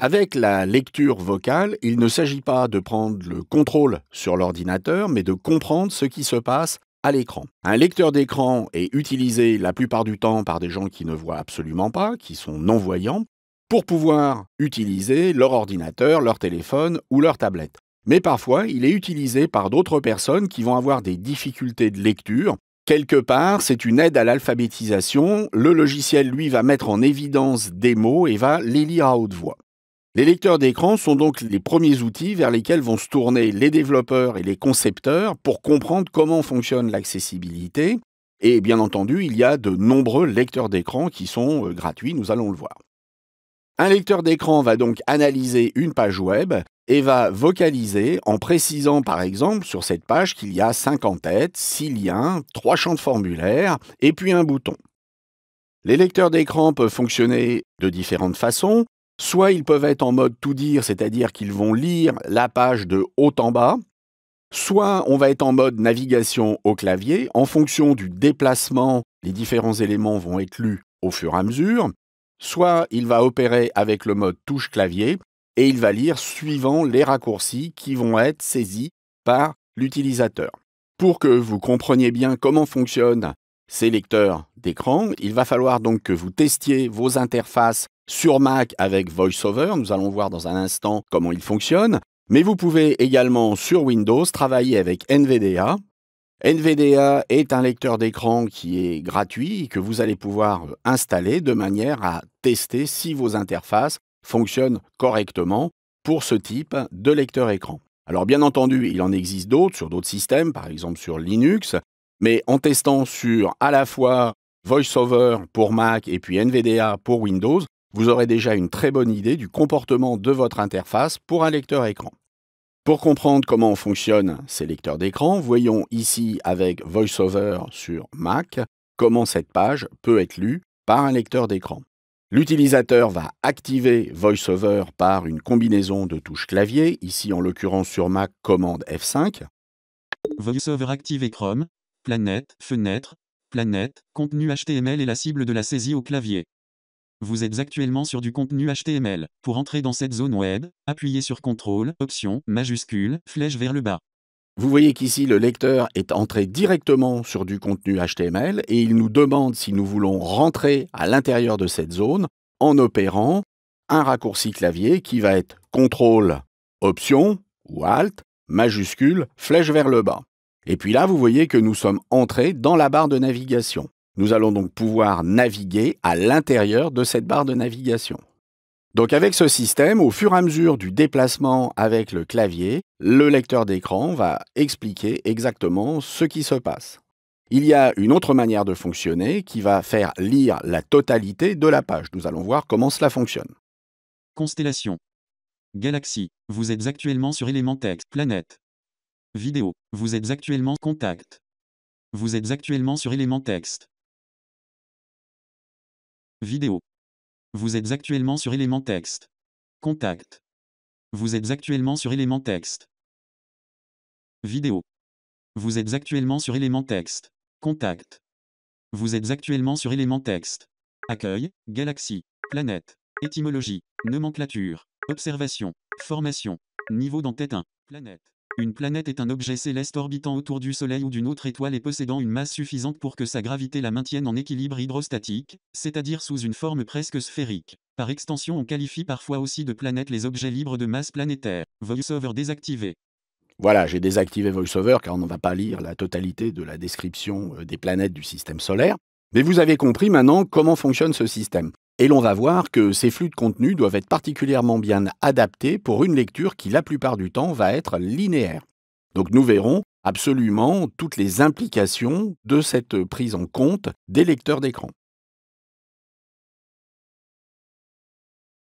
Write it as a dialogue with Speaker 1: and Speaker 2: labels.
Speaker 1: Avec la lecture vocale, il ne s'agit pas de prendre le contrôle sur l'ordinateur, mais de comprendre ce qui se passe à l'écran. Un lecteur d'écran est utilisé la plupart du temps par des gens qui ne voient absolument pas, qui sont non-voyants, pour pouvoir utiliser leur ordinateur, leur téléphone ou leur tablette. Mais parfois, il est utilisé par d'autres personnes qui vont avoir des difficultés de lecture. Quelque part, c'est une aide à l'alphabétisation. Le logiciel, lui, va mettre en évidence des mots et va les lire à haute voix. Les lecteurs d'écran sont donc les premiers outils vers lesquels vont se tourner les développeurs et les concepteurs pour comprendre comment fonctionne l'accessibilité. Et bien entendu, il y a de nombreux lecteurs d'écran qui sont euh, gratuits, nous allons le voir. Un lecteur d'écran va donc analyser une page web et va vocaliser en précisant par exemple sur cette page qu'il y a 5 en-têtes, 6 liens, 3 champs de formulaire et puis un bouton. Les lecteurs d'écran peuvent fonctionner de différentes façons. Soit ils peuvent être en mode tout dire, c'est-à-dire qu'ils vont lire la page de haut en bas. Soit on va être en mode navigation au clavier. En fonction du déplacement, les différents éléments vont être lus au fur et à mesure. Soit il va opérer avec le mode touche clavier et il va lire suivant les raccourcis qui vont être saisis par l'utilisateur. Pour que vous compreniez bien comment fonctionnent ces lecteurs d'écran, il va falloir donc que vous testiez vos interfaces sur Mac avec VoiceOver. Nous allons voir dans un instant comment il fonctionne. Mais vous pouvez également sur Windows travailler avec NVDA. NVDA est un lecteur d'écran qui est gratuit et que vous allez pouvoir installer de manière à tester si vos interfaces fonctionnent correctement pour ce type de lecteur écran. Alors bien entendu, il en existe d'autres sur d'autres systèmes, par exemple sur Linux, mais en testant sur à la fois VoiceOver pour Mac et puis NVDA pour Windows, vous aurez déjà une très bonne idée du comportement de votre interface pour un lecteur écran. Pour comprendre comment fonctionnent ces lecteurs d'écran, voyons ici avec VoiceOver sur Mac comment cette page peut être lue par un lecteur d'écran. L'utilisateur va activer VoiceOver par une combinaison de touches clavier, ici en l'occurrence sur Mac commande F5.
Speaker 2: VoiceOver active Chrome, planète, fenêtre, planète, contenu HTML et la cible de la saisie au clavier. Vous êtes actuellement sur du contenu HTML. Pour entrer dans cette zone web, appuyez sur CTRL, Option, majuscule, flèche vers le bas.
Speaker 1: Vous voyez qu'ici, le lecteur est entré directement sur du contenu HTML et il nous demande si nous voulons rentrer à l'intérieur de cette zone en opérant un raccourci clavier qui va être CTRL, Option ou Alt, majuscule, flèche vers le bas. Et puis là, vous voyez que nous sommes entrés dans la barre de navigation. Nous allons donc pouvoir naviguer à l'intérieur de cette barre de navigation. Donc avec ce système, au fur et à mesure du déplacement avec le clavier, le lecteur d'écran va expliquer exactement ce qui se passe. Il y a une autre manière de fonctionner qui va faire lire la totalité de la page. Nous allons voir comment cela fonctionne. Constellation.
Speaker 2: Galaxie. Vous êtes actuellement sur élément texte. Planète. Vidéo. Vous êtes actuellement contact. Vous êtes actuellement sur élément texte. Vidéo. Vous êtes actuellement sur élément texte. Contact. Vous êtes actuellement sur élément texte. Vidéo. Vous êtes actuellement sur élément texte. Contact. Vous êtes actuellement sur élément texte. Accueil, galaxie, planète, étymologie, nomenclature, observation, formation, niveau d'entête 1, planète. Une planète est un objet céleste orbitant autour du Soleil ou d'une autre étoile et possédant une masse suffisante pour que sa gravité la maintienne en équilibre hydrostatique, c'est-à-dire sous une forme presque sphérique. Par extension on qualifie parfois aussi de planètes les objets libres de masse planétaire. VoiceOver désactivé.
Speaker 1: Voilà, j'ai désactivé VoiceOver car on ne va pas lire la totalité de la description euh, des planètes du système solaire. Mais vous avez compris maintenant comment fonctionne ce système. Et l'on va voir que ces flux de contenu doivent être particulièrement bien adaptés pour une lecture qui la plupart du temps va être linéaire. Donc nous verrons absolument toutes les implications de cette prise en compte des lecteurs
Speaker 2: d'écran.